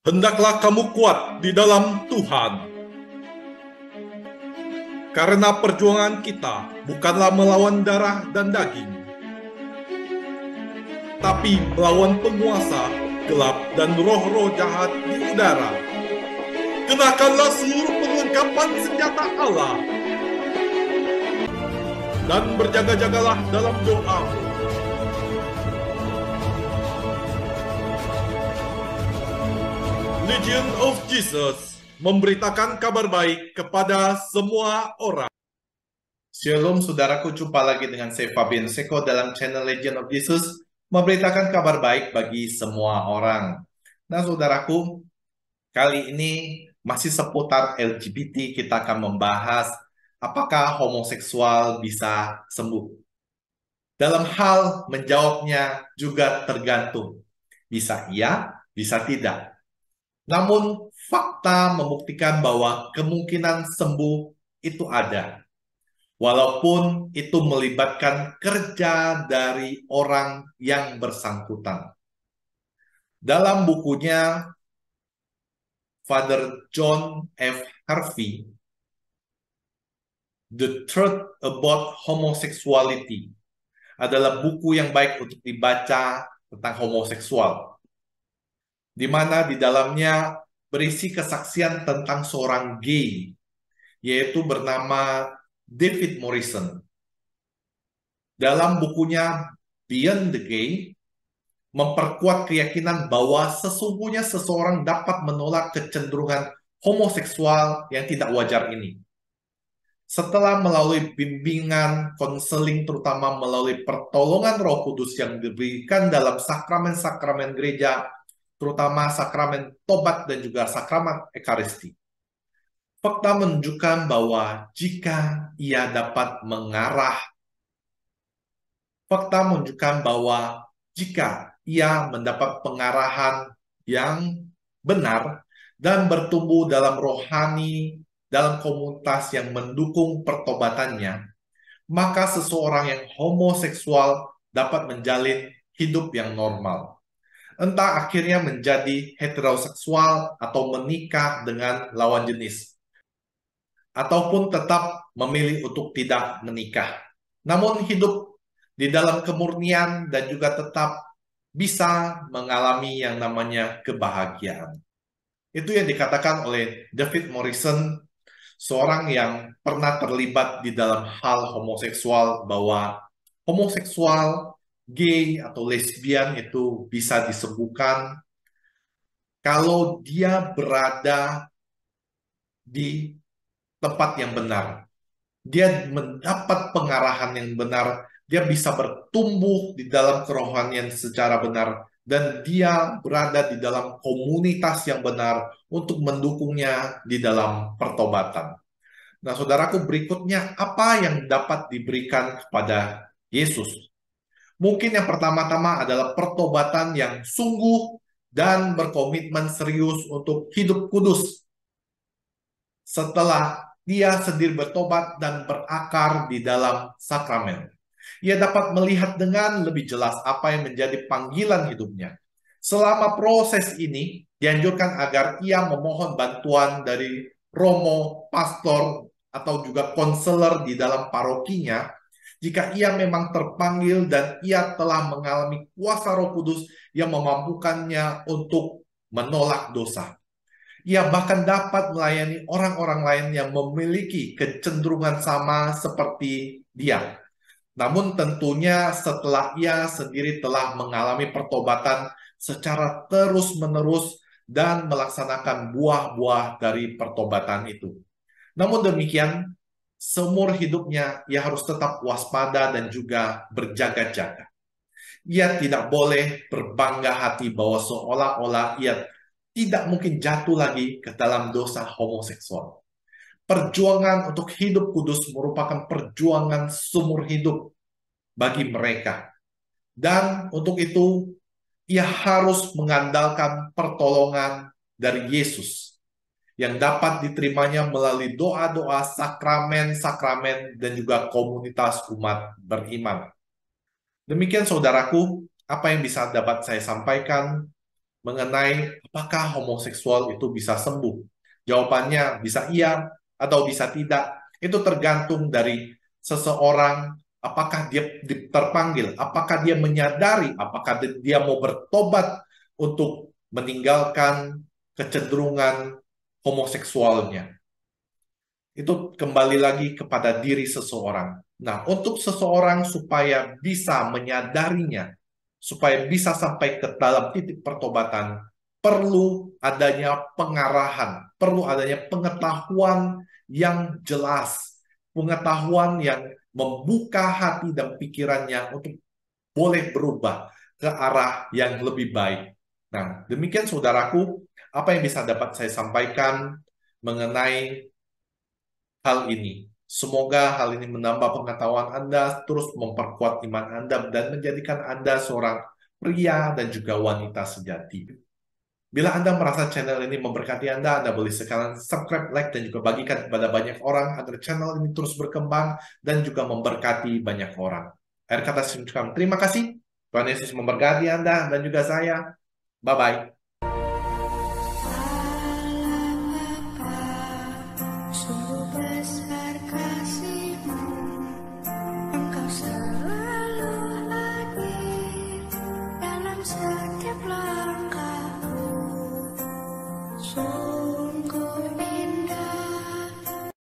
hendaklah kamu kuat di dalam Tuhan. Karena perjuangan kita bukanlah melawan darah dan daging, tapi melawan penguasa gelap dan roh-roh jahat di udara. Kenakanlah seluruh perlengkapan senjata Allah dan berjaga-jagalah dalam doamu Legion of Jesus memberitakan kabar baik kepada semua orang. Shalom saudaraku, jumpa lagi dengan saya Fabian Seko dalam channel Legion of Jesus memberitakan kabar baik bagi semua orang. Nah saudaraku, kali ini masih seputar LGBT kita akan membahas apakah homoseksual bisa sembuh. Dalam hal menjawabnya juga tergantung. Bisa iya, bisa tidak. Namun fakta membuktikan bahwa kemungkinan sembuh itu ada. Walaupun itu melibatkan kerja dari orang yang bersangkutan. Dalam bukunya Father John F. Harvey, The Truth About Homosexuality adalah buku yang baik untuk dibaca tentang homoseksual di mana di dalamnya berisi kesaksian tentang seorang gay, yaitu bernama David Morrison. Dalam bukunya Beyond the Gay, memperkuat keyakinan bahwa sesungguhnya seseorang dapat menolak kecenderungan homoseksual yang tidak wajar ini. Setelah melalui bimbingan konseling, terutama melalui pertolongan Roh Kudus yang diberikan dalam sakramen-sakramen gereja, terutama sakramen tobat dan juga sakramen ekaristi. Fakta menunjukkan bahwa jika ia dapat mengarah, fakta menunjukkan bahwa jika ia mendapat pengarahan yang benar dan bertumbuh dalam rohani, dalam komunitas yang mendukung pertobatannya, maka seseorang yang homoseksual dapat menjalin hidup yang normal entah akhirnya menjadi heteroseksual atau menikah dengan lawan jenis, ataupun tetap memilih untuk tidak menikah. Namun hidup di dalam kemurnian dan juga tetap bisa mengalami yang namanya kebahagiaan. Itu yang dikatakan oleh David Morrison, seorang yang pernah terlibat di dalam hal homoseksual bahwa homoseksual gay atau lesbian itu bisa disembuhkan kalau dia berada di tempat yang benar. Dia mendapat pengarahan yang benar, dia bisa bertumbuh di dalam kerohanian secara benar dan dia berada di dalam komunitas yang benar untuk mendukungnya di dalam pertobatan. Nah, saudaraku berikutnya apa yang dapat diberikan kepada Yesus Mungkin yang pertama-tama adalah pertobatan yang sungguh dan berkomitmen serius untuk hidup kudus. Setelah dia sendiri bertobat dan berakar di dalam sakramen. Ia dapat melihat dengan lebih jelas apa yang menjadi panggilan hidupnya. Selama proses ini, dianjurkan agar ia memohon bantuan dari romo, pastor, atau juga konselor di dalam parokinya jika ia memang terpanggil dan ia telah mengalami kuasa Roh Kudus yang memampukannya untuk menolak dosa. Ia bahkan dapat melayani orang-orang lain yang memiliki kecenderungan sama seperti dia. Namun tentunya setelah ia sendiri telah mengalami pertobatan secara terus-menerus dan melaksanakan buah-buah dari pertobatan itu. Namun demikian, seumur hidupnya ia harus tetap waspada dan juga berjaga-jaga. Ia tidak boleh berbangga hati bahwa seolah-olah ia tidak mungkin jatuh lagi ke dalam dosa homoseksual. Perjuangan untuk hidup kudus merupakan perjuangan seumur hidup bagi mereka. Dan untuk itu, ia harus mengandalkan pertolongan dari Yesus yang dapat diterimanya melalui doa-doa, sakramen-sakramen, dan juga komunitas umat beriman. Demikian saudaraku, apa yang bisa dapat saya sampaikan mengenai apakah homoseksual itu bisa sembuh. Jawabannya bisa iya atau bisa tidak. Itu tergantung dari seseorang apakah dia terpanggil, apakah dia menyadari, apakah dia mau bertobat untuk meninggalkan kecenderungan homoseksualnya. Itu kembali lagi kepada diri seseorang. Nah, untuk seseorang supaya bisa menyadarinya, supaya bisa sampai ke dalam titik pertobatan, perlu adanya pengarahan, perlu adanya pengetahuan yang jelas, pengetahuan yang membuka hati dan pikirannya untuk boleh berubah ke arah yang lebih baik. Nah, demikian saudaraku, apa yang bisa dapat saya sampaikan mengenai hal ini. Semoga hal ini menambah pengetahuan Anda, terus memperkuat iman Anda, dan menjadikan Anda seorang pria dan juga wanita sejati. Bila Anda merasa channel ini memberkati Anda, Anda boleh sekarang subscribe, like, dan juga bagikan kepada banyak orang agar channel ini terus berkembang dan juga memberkati banyak orang. Akhir kata, terima kasih. Tuhan Yesus memberkati Anda dan juga saya. Bye-bye.